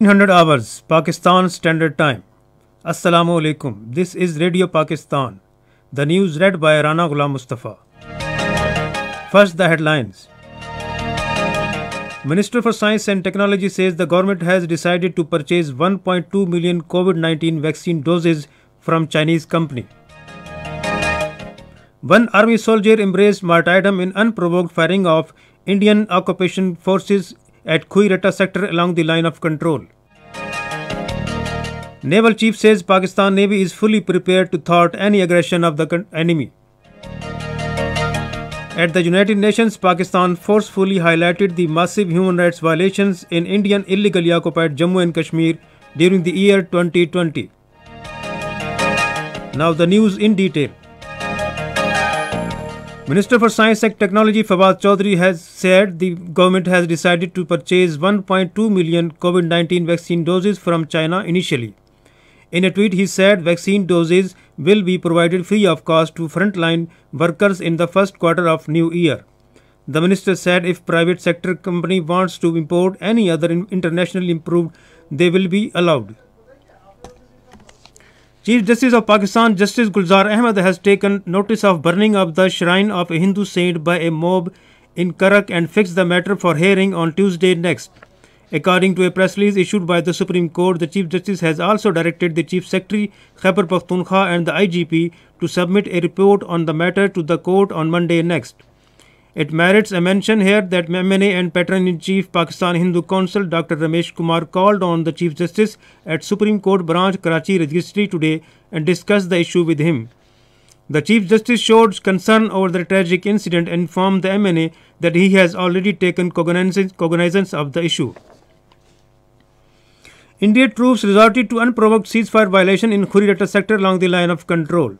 1800 hours Pakistan Standard Time. Assalamu alaikum. This is Radio Pakistan. The news read by Rana Ghulam Mustafa. First, the headlines. Minister for Science and Technology says the government has decided to purchase 1.2 million COVID 19 vaccine doses from Chinese company. One army soldier embraced martyrdom in unprovoked firing of Indian occupation forces at Khuirata sector along the line of control. Naval Chief says Pakistan Navy is fully prepared to thwart any aggression of the enemy. At the United Nations, Pakistan forcefully highlighted the massive human rights violations in Indian illegally occupied Jammu and Kashmir during the year 2020. Now the news in detail. Minister for Science and Technology Fawad Chaudhry has said the government has decided to purchase 1.2 million COVID-19 vaccine doses from China initially. In a tweet, he said vaccine doses will be provided free of cost to frontline workers in the first quarter of new year. The minister said if private sector company wants to import any other international improved, they will be allowed. Chief Justice of Pakistan Justice Gulzar Ahmed has taken notice of burning of the shrine of a Hindu saint by a mob in Karak and fixed the matter for hearing on Tuesday next. According to a press release issued by the Supreme Court, the Chief Justice has also directed the Chief Secretary Khyber Pakhtunkhwa and the IGP to submit a report on the matter to the court on Monday next. It merits a mention here that MNA and Patron-in-Chief Pakistan Hindu Council Dr. Ramesh Kumar called on the Chief Justice at Supreme Court Branch Karachi Registry today and discussed the issue with him. The Chief Justice showed concern over the tragic incident and informed the MNA that he has already taken cognizance of the issue. India troops resorted to unprovoked ceasefire violation in Khuri sector along the line of control.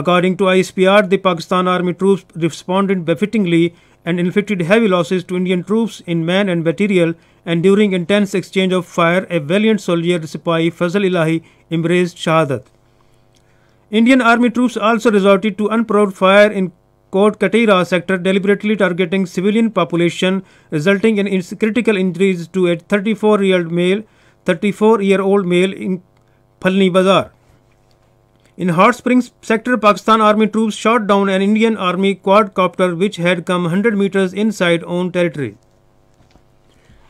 According to ISPR, the Pakistan Army troops responded befittingly and inflicted heavy losses to Indian troops in man and material and during intense exchange of fire a valiant soldier Sipahi Fazal Ilahi embraced Shahadat. Indian army troops also resorted to unprovoked fire in Kot Katira sector deliberately targeting civilian population resulting in critical injuries to a 34-year-old male 34-year-old male in Phalni Bazar. In Hot Springs sector, Pakistan Army troops shot down an Indian Army quadcopter which had come 100 meters inside own territory.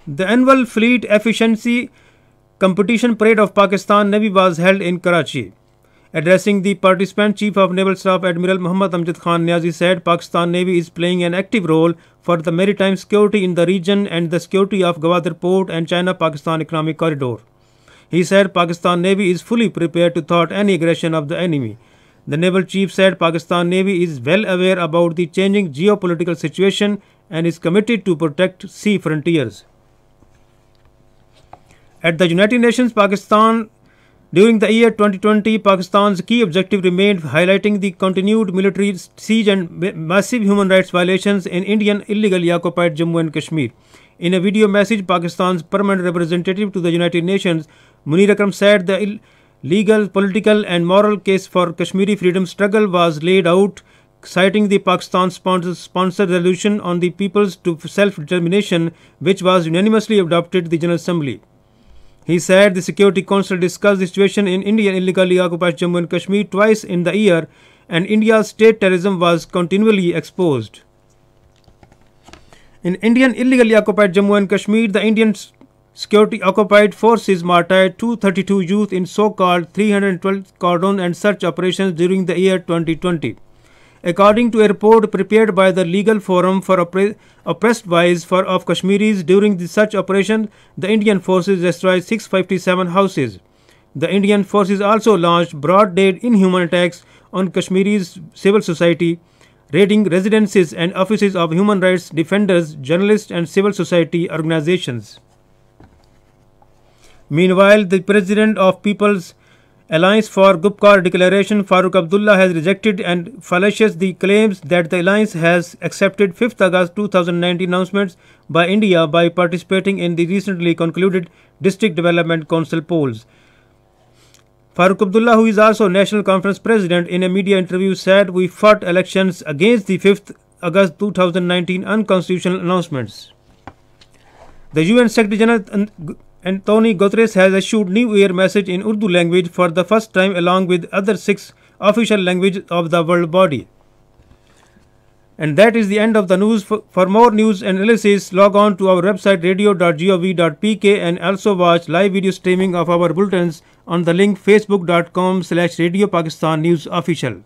The annual Fleet Efficiency Competition Parade of Pakistan Navy was held in Karachi. Addressing the participant, Chief of Naval Staff Admiral Muhammad Amjad Khan Niazi said Pakistan Navy is playing an active role for the maritime security in the region and the security of Gawadar port and China-Pakistan economic corridor. He said Pakistan Navy is fully prepared to thwart any aggression of the enemy. The naval chief said Pakistan Navy is well aware about the changing geopolitical situation and is committed to protect sea frontiers. At the United Nations Pakistan during the year 2020, Pakistan's key objective remained highlighting the continued military siege and massive human rights violations in Indian illegally occupied Jammu and Kashmir. In a video message, Pakistan's permanent representative to the United Nations, Munir Akram said the legal, political and moral case for Kashmiri freedom struggle was laid out, citing the Pakistan sponsored resolution on the peoples to self-determination, which was unanimously adopted the General Assembly. He said the Security Council discussed the situation in India illegally occupied Jammu and Kashmir twice in the year, and India's state terrorism was continually exposed. In Indian illegally occupied Jammu and Kashmir, the Indian security occupied forces martyred 232 youth in so-called 312 cordon and search operations during the year 2020. According to a report prepared by the Legal Forum for Oppressed Wise for of Kashmiris during the search operation, the Indian forces destroyed 657 houses. The Indian forces also launched broad-day inhuman attacks on Kashmiri's civil society, Raiding residences and offices of human rights defenders, journalists, and civil society organizations. Meanwhile, the president of People's Alliance for Gupkar Declaration, Farooq Abdullah, has rejected and fallacious the claims that the alliance has accepted 5th August 2019 announcements by India by participating in the recently concluded District Development Council polls. Farooq Abdullah, who is also National Conference President, in a media interview said, We fought elections against the 5th August 2019 unconstitutional announcements. The UN Secretary General Anthony Guterres has issued New Year message in Urdu language for the first time along with other six official languages of the world body. And that is the end of the news. For more news and analysis, log on to our website radio.gov.pk and also watch live video streaming of our bulletins on the link facebook.com slash Radio Pakistan News Official.